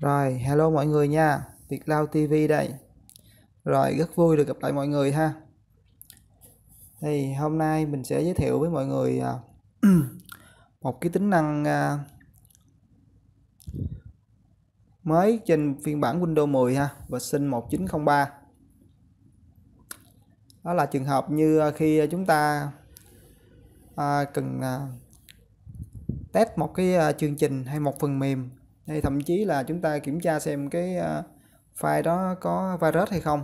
Rồi, hello mọi người nha, Việt Lao TV đây. Rồi, rất vui được gặp lại mọi người ha. Thì hôm nay mình sẽ giới thiệu với mọi người à, một cái tính năng à, mới trên phiên bản Windows 10 ha, version 1903. Đó là trường hợp như à, khi chúng ta cần test một cái chương trình hay một phần mềm hay thậm chí là chúng ta kiểm tra xem cái à, file đó có virus hay không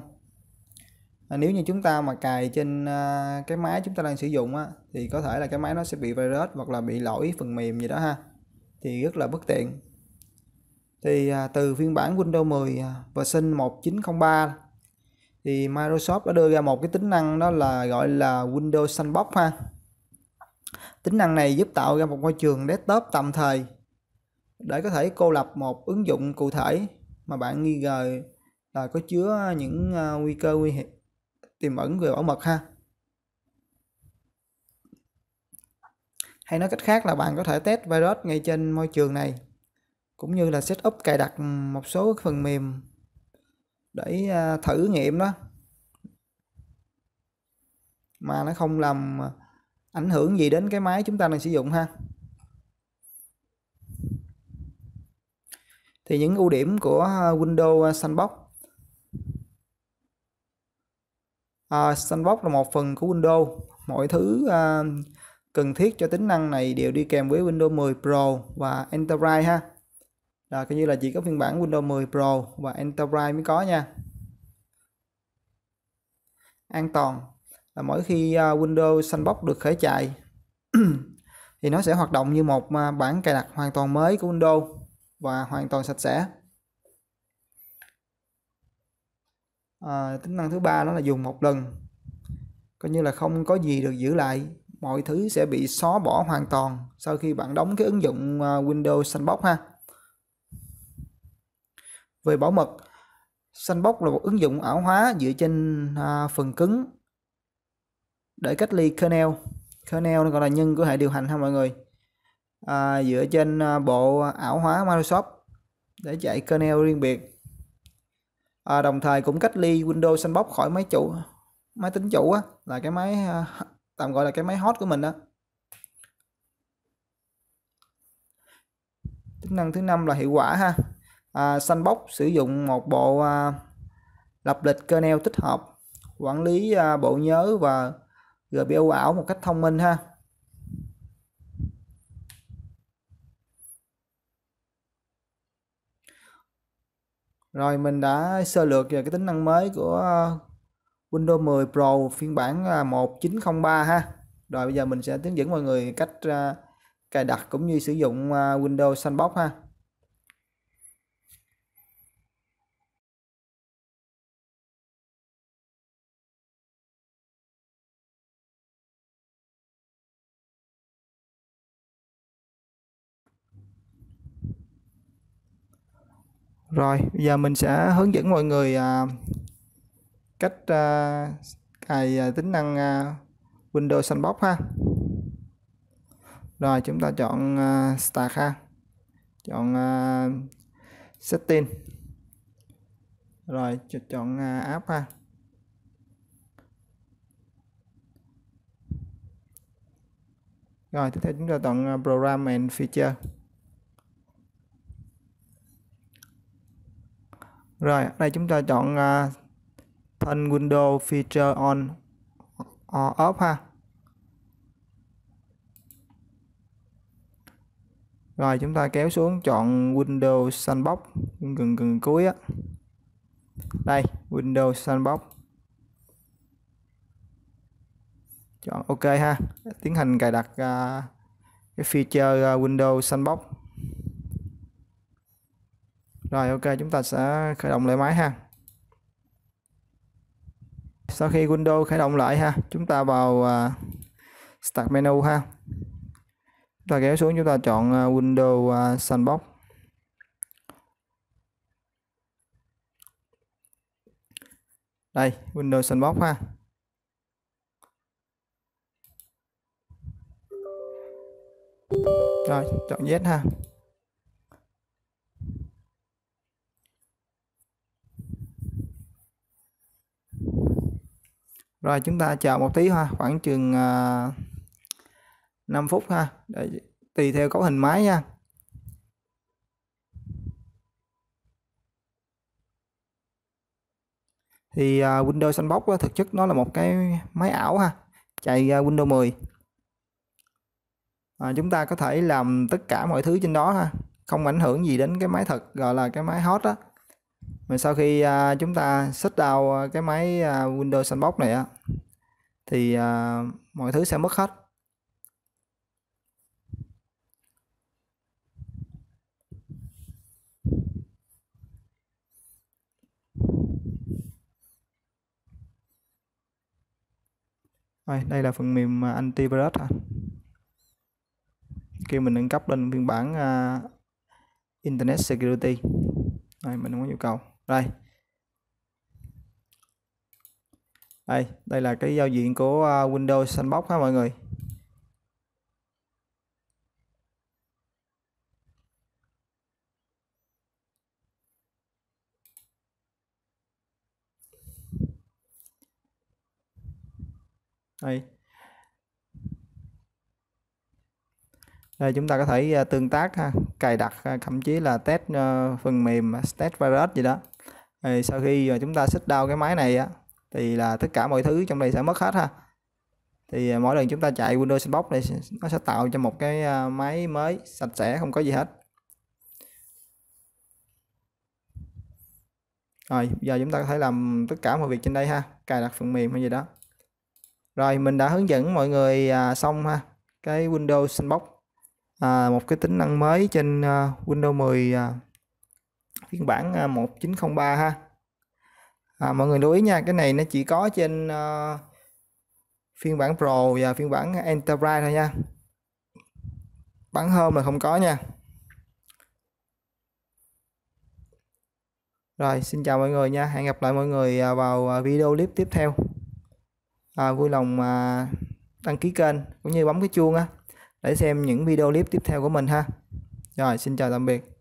à, nếu như chúng ta mà cài trên à, cái máy chúng ta đang sử dụng á, thì có thể là cái máy nó sẽ bị virus hoặc là bị lỗi phần mềm gì đó ha thì rất là bất tiện thì từ phiên bản Windows 10 version 1903 thì Microsoft đã đưa ra một cái tính năng đó là gọi là Windows Sandbox ha tính năng này giúp tạo ra một môi trường desktop tạm thời để có thể cô lập một ứng dụng cụ thể mà bạn nghi ngờ là có chứa những ờ, nguy cơ nguy hiểm tiềm ẩn về bảo mật ha hay nói cách khác là bạn có thể test virus ngay trên môi trường này cũng như là setup cài đặt một số phần mềm để ờ, thử nghiệm đó mà nó không làm ảnh hưởng gì đến cái máy chúng ta đang sử dụng ha thì những ưu điểm của à, Windows Sandbox à, Sandbox à, là một phần của Windows mọi thứ à, cần thiết cho tính năng này đều đi kèm với Windows 10 Pro và Enterprise ha là coi như là chỉ có phiên bản Windows 10 Pro và Enterprise mới có nha an toàn là mỗi khi à, Windows Sandbox được khởi chạy thì nó sẽ hoạt động như một bản cài đặt hoàn toàn mới của Windows và hoàn toàn sạch sẽ à, tính năng thứ ba đó là dùng một lần coi như là không có gì được giữ lại mọi thứ sẽ bị xóa bỏ hoàn toàn sau khi bạn đóng cái ứng dụng à, Windows Sandbox ha về bảo mật Sandbox là một ứng dụng ảo hóa dựa trên à, phần cứng để cách ly kernel kernel nó gọi là nhân của hệ điều hành ha mọi người à, dựa trên à, bộ ảo hóa Microsoft để chạy kernel riêng biệt à, đồng thời cũng cách ly Windows Sandbox khỏi máy chủ máy tính chủ á, là cái máy à, tạm gọi là cái máy hot của mình đó tính năng thứ năm là hiệu quả ha à, Sandbox sử dụng một bộ à, lập lịch kernel tích hợp quản lý à, bộ nhớ và GPU ảo một cách thông minh ha Rồi mình đã sơ lược về cái tính năng mới của ờ, Windows 10 Pro phiên bản 1903 ờ, ha. Rồi bây giờ mình sẽ hướng dẫn mọi người cách ờ, cài đặt cũng như sử dụng Windows Sandbox ha. Rồi, bây giờ mình sẽ hướng dẫn mọi người à, cách à, cài à, tính năng à, Windows Sandbox ha. Rồi, chúng ta chọn à, Start ha. Chọn à, Setting. Rồi, chọn à, App ha. Rồi, tiếp theo chúng ta chọn à, Program and Feature. Rồi, ở đây chúng ta chọn uh, thân window feature on or off ha. Rồi chúng ta kéo xuống chọn Windows Sandbox gần gần, cuối á. Đây, Windows Sandbox. Chọn OK ha. Tiến hành cài đặt uh, cái feature uh, à, Windows Sandbox rồi ok chúng ta sẽ khởi động lại máy ha sau khi Windows khởi động lại ha chúng ta vào uh, Start menu ha chúng ta kéo xuống chúng ta chọn uh, à, Windows uh, à, Sandbox đây Windows Sandbox ha rồi chọn yes ha rồi chúng ta chờ một tí ha khoảng chừng uh, à, 5 phút ha để tùy theo cấu hình máy nha thì uh, Windows Sandbox uh, thực chất nó là một cái máy ảo ha chạy uh, Windows 10 à, chúng ta có thể làm tất cả mọi thứ trên đó ha không ảnh hưởng gì đến cái máy thật gọi là cái máy hot á mà sau khi à, chúng ta xích down à, cái máy à, Windows Sandbox này á thì à, mọi thứ sẽ mất hết Đây, đây là phần mềm à, antivirus hả? Kia mình nâng cấp lên phiên bản uh, Internet Security. Đây, mình không có nhu cầu. Rồi. Đây, đây là cái giao diện của à, Windows Sandbox ha mọi người. Đây. Đây chúng ta có thể à, tương tác ha, cài đặt à, thậm chí là test phần mềm test virus gì đó thì sau khi mà chúng ta xích đau cái máy này á thì là tất cả mọi thứ trong đây sẽ mất hết ha thì à, mỗi lần chúng ta chạy Windows Sandbox này nó sẽ tạo cho một cái à, máy mới sạch sẽ không có gì hết rồi giờ chúng ta có thể làm tất cả mọi việc trên đây ha cài đặt phần mềm hay gì đó rồi mình đã hướng dẫn mọi người à, xong ha cái Windows Sandbox à, một cái tính năng mới trên Windows 10 phiên bản 1903 à, ha à, mọi người lưu ý nha cái này nó chỉ có trên uh, phiên bản Pro và phiên bản Enterprise thôi nha bản hôm là không có nha rồi xin chào mọi người nha hẹn gặp lại mọi người à, vào à, video clip tiếp theo à, vui lòng à, đăng ký kênh cũng như bấm cái chuông á để xem những video clip tiếp theo của mình ha rồi xin chào tạm biệt